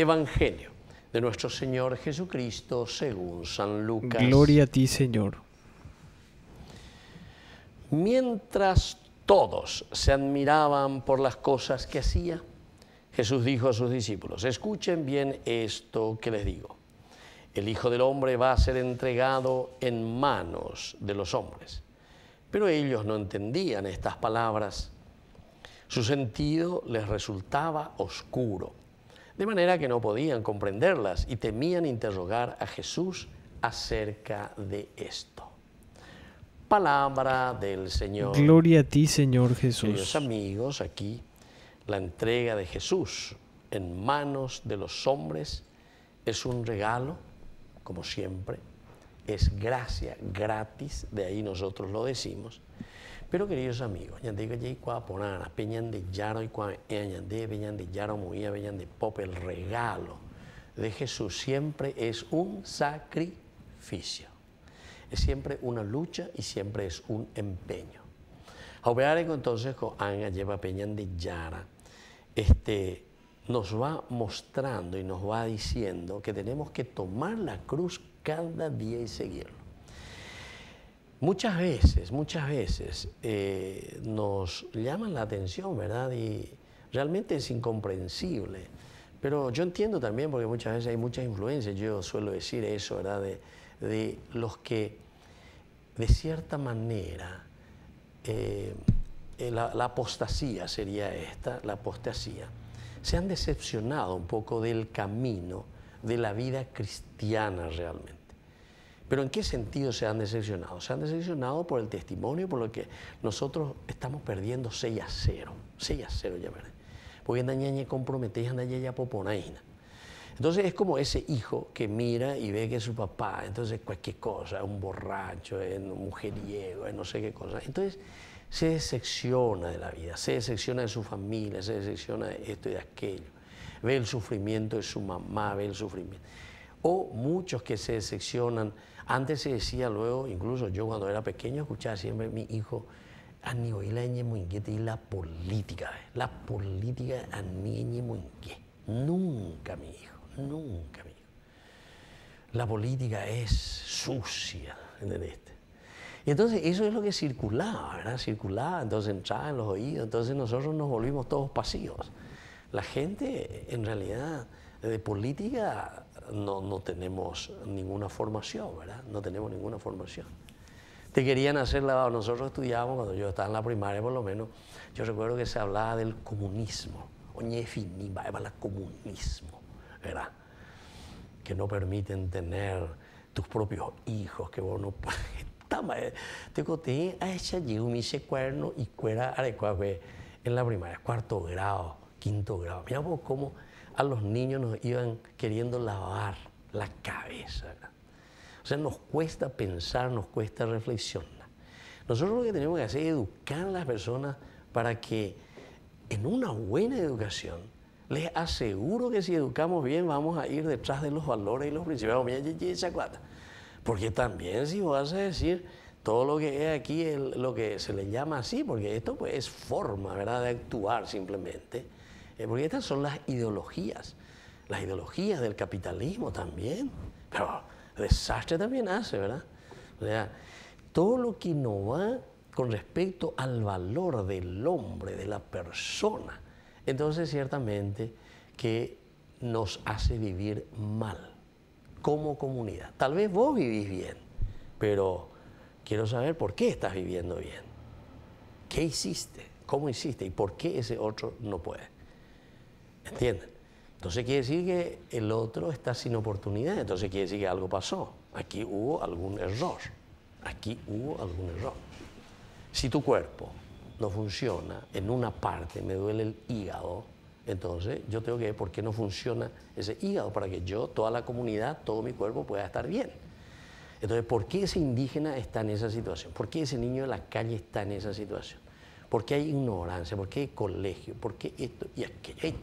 Evangelio de nuestro Señor Jesucristo según San Lucas. Gloria a ti, Señor. Mientras todos se admiraban por las cosas que hacía, Jesús dijo a sus discípulos, escuchen bien esto que les digo. El Hijo del Hombre va a ser entregado en manos de los hombres. Pero ellos no entendían estas palabras. Su sentido les resultaba oscuro de manera que no podían comprenderlas y temían interrogar a Jesús acerca de esto. Palabra del Señor. Gloria a ti, Señor Jesús. Queridos amigos, aquí la entrega de Jesús en manos de los hombres es un regalo, como siempre, es gracia gratis, de ahí nosotros lo decimos, pero queridos amigos, peñan de y de de el regalo de Jesús siempre es un sacrificio. Es siempre una lucha y siempre es un empeño. operar entonces con Ana, lleva peñan de yara. Este, nos va mostrando y nos va diciendo que tenemos que tomar la cruz cada día y seguirlo. Muchas veces, muchas veces eh, nos llaman la atención, ¿verdad? Y realmente es incomprensible. Pero yo entiendo también, porque muchas veces hay muchas influencias, yo suelo decir eso, ¿verdad? De, los que, de cierta manera, eh, eh, la, apostasía sería esta, la apostasía, se han decepcionado un poco del camino de la vida cristiana realmente. Pero ¿en qué sentido se han decepcionado? Se han decepcionado por el testimonio, por lo que nosotros estamos perdiendo 6 a 0. 6 a 0 ya verdad. Porque anda ñaña comprometida, a ya poponaína. Entonces es como ese hijo que mira y ve que su papá, entonces cualquier cosa, un borracho, es eh, un mujeriego, es eh, no sé qué cosa. Entonces se decepciona de la vida, se decepciona de su familia, se decepciona de esto y de aquello. Ve el sufrimiento de su mamá, ve el sufrimiento o muchos que se decepcionan. Antes se decía luego, incluso yo cuando era pequeño escuchaba siempre mi hijo, a ñe inquieta y la política, eh, la política a inquieta Nunca, mi hijo, nunca, mi hijo. La política es sucia, Y entonces eso es lo que circulaba, ¿verdad? Circulaba, entonces entraba en los oídos, entonces nosotros nos volvimos todos pasivos. La gente en realidad de política no, no, tenemos ninguna formación, ¿verdad? No tenemos ninguna formación. Te querían hacer lavado. Nosotros estudiábamos, cuando yo estaba en la primaria por lo menos, yo recuerdo que se hablaba del comunismo, oñefiniba, el comunismo, ¿verdad? Que no permiten tener tus propios hijos, que vos no eh, te conté, a ella allí, mi cuerno y cuera adecuada. en la primaria, cuarto grado, quinto grado. Mira vos cómo a los niños nos iban queriendo lavar la cabeza. O sea, nos cuesta pensar, nos cuesta reflexionar. Nosotros lo que tenemos que hacer es educar a las personas para que en una buena educación, les aseguro que si educamos bien vamos a ir detrás de los valores y los principios. Porque también si vas a decir todo lo que es aquí, lo que se le llama así, porque esto pues, es forma ¿verdad? de actuar simplemente. Eh, porque estas son las ideologías, las ideologías del capitalismo también, pero desastre también hace, ¿verdad? todo lo que no va con respecto al valor del hombre, de la persona, entonces ciertamente que nos hace vivir mal como comunidad. Tal vez vos vivís bien, pero quiero saber por qué estás viviendo bien. ¿Qué hiciste? ¿Cómo hiciste? ¿Y por qué ese otro no puede? ¿Entienden? Entonces quiere decir que el otro está sin oportunidad, entonces quiere decir que algo pasó. Aquí hubo algún error. Aquí hubo algún error. Si tu cuerpo no funciona en una parte, me duele el hígado, entonces yo tengo que ver por qué no funciona ese hígado, para que yo, toda la comunidad, todo mi cuerpo pueda estar bien. Entonces, ¿por qué ese indígena está en esa situación? ¿Por qué ese niño de la calle está en esa situación? ¿Por qué hay ignorancia? ¿Por qué hay colegio? ¿Por qué esto y aquello?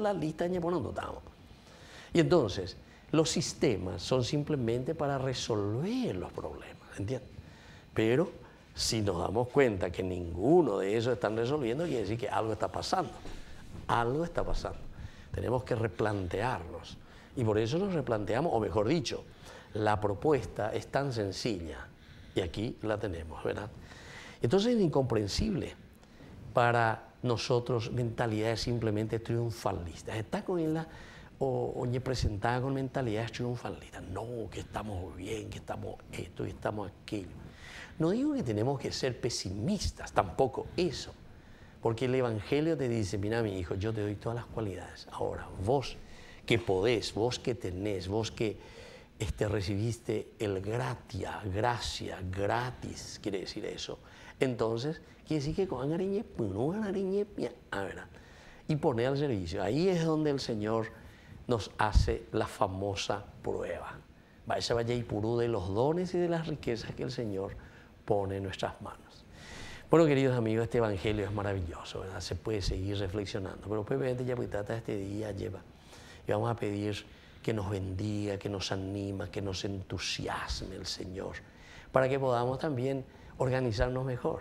la lista Y entonces, los sistemas son simplemente para resolver los problemas, ¿entiendes? Pero si nos damos cuenta que ninguno de esos están resolviendo, quiere decir que algo está pasando. Algo está pasando. Tenemos que replantearnos. Y por eso nos replanteamos, o mejor dicho, la propuesta es tan sencilla. Y aquí la tenemos, ¿verdad? Entonces es incomprensible para nosotros mentalidades simplemente triunfalistas. Está con él o, oye, presentada con mentalidades triunfalistas. No, que estamos bien, que estamos esto y estamos aquello. No digo que tenemos que ser pesimistas, tampoco eso. Porque el Evangelio te dice, mira mi hijo, yo te doy todas las cualidades. Ahora, vos que podés, vos que tenés, vos que este, recibiste el gratia, gracia, gratis, quiere decir eso. Entonces, quiere decir que con y poner al servicio. Ahí es donde el Señor nos hace la famosa prueba. Esa vaya y purú de los dones y de las riquezas que el Señor pone en nuestras manos. Bueno, queridos amigos, este evangelio es maravilloso, ¿verdad? Se puede seguir reflexionando, pero obviamente pues ya pues este día lleva. Y vamos a pedir que nos bendiga, que nos anima, que nos entusiasme el Señor, para que podamos también organizarnos mejor,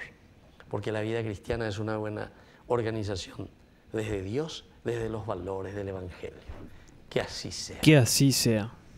porque la vida cristiana es una buena organización desde Dios, desde los valores del Evangelio. Que así sea. Que así sea.